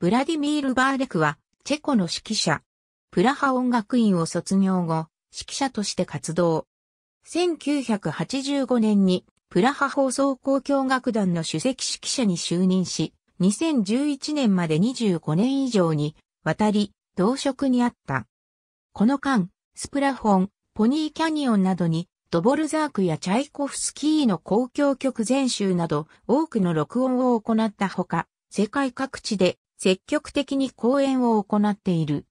ブラディミール・バーレクは、チェコの指揮者。プラハ音楽院を卒業後、指揮者として活動。1985年に、プラハ放送交響楽団の首席指揮者に就任し、2011年まで25年以上に、渡り、同職にあった。この間、スプラフォン、ポニーキャニオンなどに、ドボルザークやチャイコフスキーの交響曲全集など、多くの録音を行ったほか、世界各地で積極的に講演を行っている。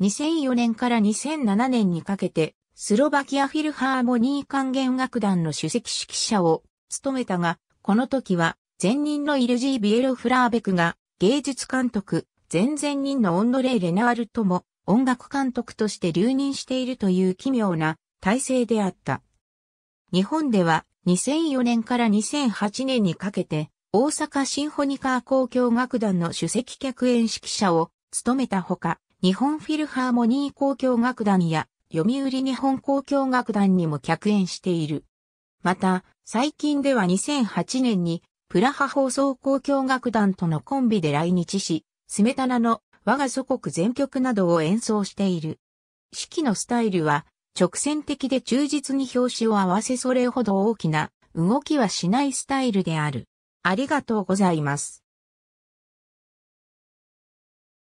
2004年から2007年にかけて、スロバキアフィルハーモニー管弦楽団の主席指揮者を務めたが、この時は前任のイルジー・ビエロ・フラーベクが芸術監督、前々任のオンドレイ・レナールとも音楽監督として留任しているという奇妙な体制であった。日本では2004年から2008年にかけて大阪シンフォニカー交響楽団の主席客演指揮者を務めたほか、日本フィルハーモニー交響楽団や読売日本交響楽団にも客演している。また、最近では2008年にプラハ放送交響楽団とのコンビで来日し、スメタナの我が祖国全曲などを演奏している。指揮のスタイルは直線的で忠実に表紙を合わせそれほど大きな動きはしないスタイルである。ありがとうございます。